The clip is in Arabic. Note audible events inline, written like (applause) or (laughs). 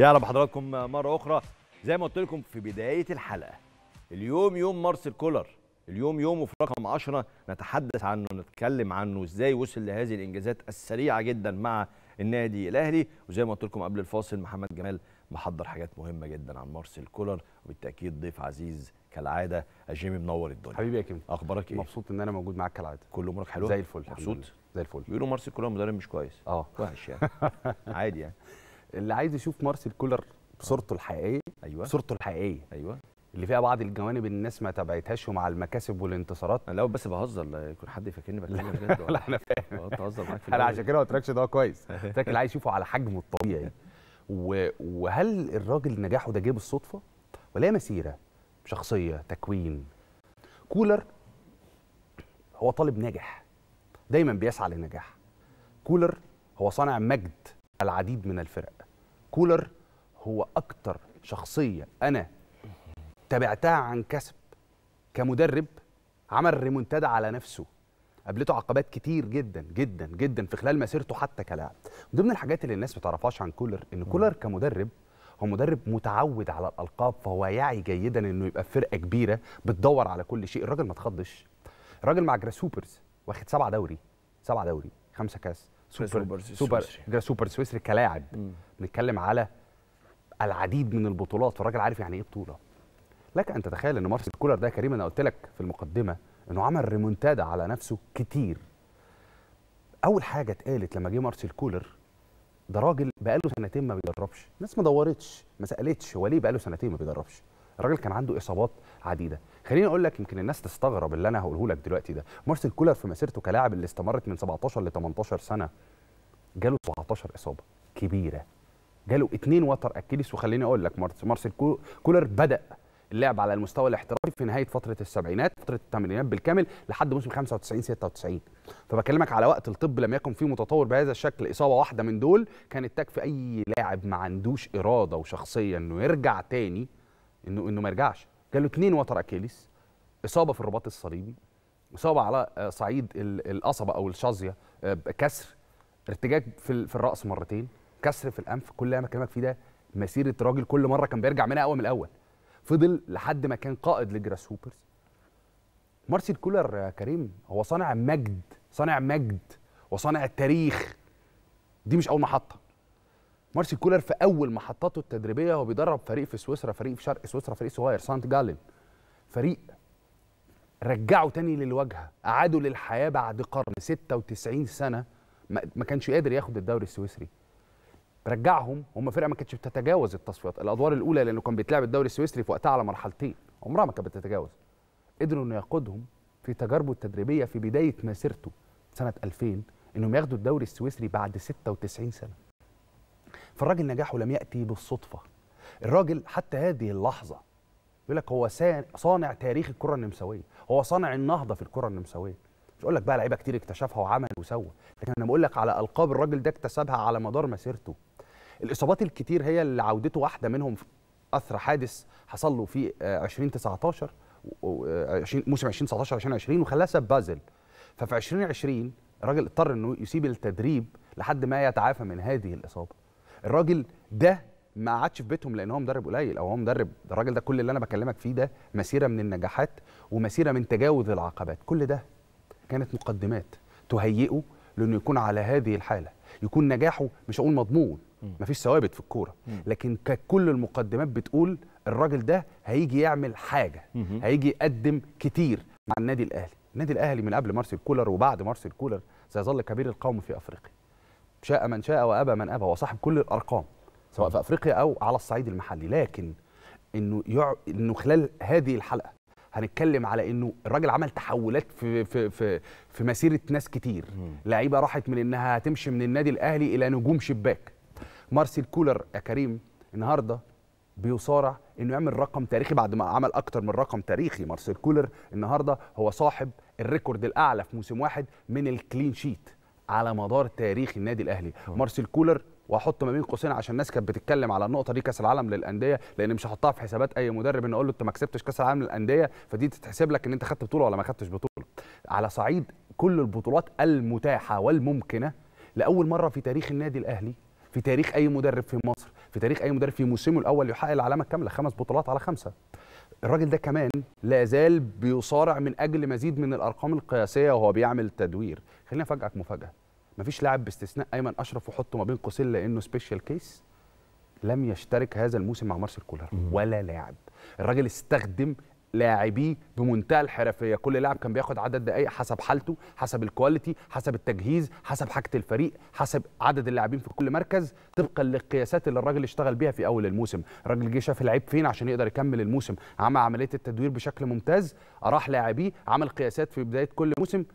يا رب حضراتكم مره اخرى زي ما قلت لكم في بدايه الحلقه اليوم يوم مارسيل كولر اليوم يومه في رقم 10 نتحدث عنه نتكلم عنه ازاي وصل لهذه الانجازات السريعه جدا مع النادي الاهلي وزي ما قلت لكم قبل الفاصل محمد جمال محضر حاجات مهمه جدا عن مارسيل كولر وبالتاكيد ضيف عزيز كالعاده أجيمي منور الدنيا حبيبي يا كيمو اخبارك ايه مبسوط ان انا موجود معاك كالعاده كل امورك حلوه زي الفل مبسوط زي الفل بيقولوا مارسيل كولر مدرب مش كويس اه وحش يعني (laughs) عادي يعني اللي عايز يشوف مارسيل كولر بصورته الحقيقيه ايوه صورته الحقيقيه ايوه اللي فيها بعض الجوانب الناس ما تابعتهاش ومع المكاسب والانتصارات انا لو بس بهزر لا يكون حد فاكرني (laughs) بتكلم بجد لا انا فاهم معاك انا عشان كده ما قلتلكش ده كويس قلتلك (laughs) اللي عايز يشوفه على حجمه الطبيعي وهل الراجل نجاحه ده جه بالصدفه ولا مسيره شخصيه تكوين كولر هو طالب ناجح دايما بيسعى للنجاح كولر هو صانع مجد العديد من الفرق كولر هو اكتر شخصيه انا تابعتها عن كسب كمدرب عمل ريمونتادا على نفسه قابلته عقبات كتير جدا جدا جدا في خلال مسيرته حتى كلاعب من ضمن الحاجات اللي الناس ما تعرفهاش عن كولر ان كولر كمدرب هو مدرب متعود على الالقاب فهو يعي جيدا انه يبقى في فرقه كبيره بتدور على كل شيء الراجل ما تخضش الراجل مع جراسوبرز واخد سبعه دوري سبعه دوري خمسه كاس سوبر سوبر سوبر, سوبر سويسري كلاعب بنتكلم على العديد من البطولات فالراجل عارف يعني ايه بطوله لك ان تتخيل ان مارسيل كولر ده كريم انا قلت لك في المقدمه انه عمل ريمونتادا على نفسه كتير اول حاجه اتقالت لما جه مارسيل كولر ده راجل بقاله سنتين ما بيدربش الناس ما دورتش ما سالتش هو ليه بقاله سنتين ما بيدربش الراجل كان عنده اصابات عديده خليني اقول لك يمكن الناس تستغرب اللي انا هقوله لك دلوقتي ده مارسيل كولر في مسيرته كلاعب اللي استمرت من 17 ل 18 سنه جاله 17 اصابه كبيره جاله اثنين وتر اكيليس وخليني اقول لك مارسيل كولر بدا اللعب على المستوى الاحترافي في نهايه فتره السبعينات فتره الثمانينات بالكامل لحد موسم 95 96 فبكلمك على وقت الطب لم يكن فيه متطور بهذا الشكل اصابه واحده من دول كانت تكفي اي لاعب ما عندوش اراده وشخصيه انه يرجع تاني انه انه ما يرجعش جاله اثنين وتر اكيليس اصابه في الرباط الصليبي اصابه على آه، صعيد القصبه او الشظيه آه، كسر ارتجاج في, في الراس مرتين كسر في الانف كل اللي انا بكلمك فيه ده مسيره راجل كل مره كان بيرجع منها اقوى من الاول فضل لحد ما كان قائد لجراس هوبرز مارسيل كولر يا كريم هو صانع مجد صانع مجد وصانع تاريخ دي مش اول محطه مارسي كولر في اول محطاته التدريبيه هو بيدرب فريق في سويسرا فريق في شرق سويسرا فريق صغير سانت جالين فريق رجعه تاني للواجهه اعادوا للحياه بعد قرن 96 سنه ما كانش قادر ياخد الدوري السويسري رجعهم هم فرقه ما كانتش بتتجاوز التصفيات الادوار الاولى لانه كان بيتلعب الدوري السويسري في وقتها على مرحلتين عمرها ما كانت بتتجاوز قدروا انه يقودهم في تجاربه التدريبيه في بدايه مسيرته سنه 2000 انهم ياخدوا الدوري السويسري بعد 96 سنه فالراجل نجاحه لم يأتي بالصدفة الراجل حتى هذه اللحظة يقول لك هو صانع تاريخ الكرة النمساوية هو صانع النهضة في الكرة النمساوية مش اقول لك بقى لعيبه كتير اكتشفها وعمل وسوى لكن انا بقول لك على القاب الراجل ده اكتسبها على مدار مسيرته الاصابات الكتير هي اللي عودته واحده منهم اثر حادث حصل له في 2019 آه، آه، موسم 2019 2020 وخلاه ساب بازل ففي 2020 الراجل اضطر انه يسيب التدريب لحد ما يتعافى من هذه الاصابه الراجل ده ما قعدش في بيتهم لان هو مدرب قليل او هو مدرب الراجل ده كل اللي انا بكلمك فيه ده مسيره من النجاحات ومسيره من تجاوز العقبات كل ده كانت مقدمات تهيئه لانه يكون على هذه الحاله يكون نجاحه مش هقول مضمون مفيش ثوابت في الكوره لكن كل المقدمات بتقول الراجل ده هيجي يعمل حاجه هيجي يقدم كتير مع النادي الاهلي النادي الاهلي من قبل مارسيل كولر وبعد مارسيل كولر سيظل كبير القوم في افريقيا شاء من شاء وابى من ابى هو صاحب كل الارقام سواء في افريقيا او على الصعيد المحلي لكن انه يع... انه خلال هذه الحلقه هنتكلم على انه الراجل عمل تحولات في في في, في مسيره ناس كتير لعيبه راحت من انها هتمشي من النادي الاهلي الى نجوم شباك مارسيل كولر يا كريم النهارده بيصارع انه يعمل رقم تاريخي بعد ما عمل اكتر من رقم تاريخي مارسيل كولر النهارده هو صاحب الريكورد الاعلى في موسم واحد من الكلين شيت على مدار تاريخ النادي الاهلي مارسيل كولر واحط ما بين قوسين عشان الناس كانت بتتكلم على النقطه دي كاس العالم للانديه لان مش هحطها في حسابات اي مدرب ان اقول له انت ما كسبتش كاس العالم للانديه فدي تتحسب لك ان انت خدت بطوله ولا ما خدتش بطوله على صعيد كل البطولات المتاحه والممكنه لاول مره في تاريخ النادي الاهلي في تاريخ اي مدرب في مصر في تاريخ اي مدرب في موسمه الاول يحقق العلامه الكامله خمس بطولات على خمسه الراجل ده كمان لا زال بيصارع من اجل مزيد من الارقام القياسيه وهو بيعمل تدوير خلينا افاجئك مفاجاه مفيش لاعب باستثناء ايمن اشرف وحطه ما بين قوسين لانه سبيشال كيس لم يشترك هذا الموسم مع مارسيل كولر ولا لاعب الراجل استخدم لاعبيه بمنتهى الحرفيه كل لاعب كان بياخد عدد دقائق حسب حالته حسب الكواليتي حسب التجهيز حسب حاجه الفريق حسب عدد اللاعبين في كل مركز طبقا للقياسات اللي الراجل اشتغل بيها في اول الموسم الراجل جه شاف اللعيب فين عشان يقدر يكمل الموسم عمل عمليه التدوير بشكل ممتاز راح لاعبيه عمل قياسات في بدايه كل موسم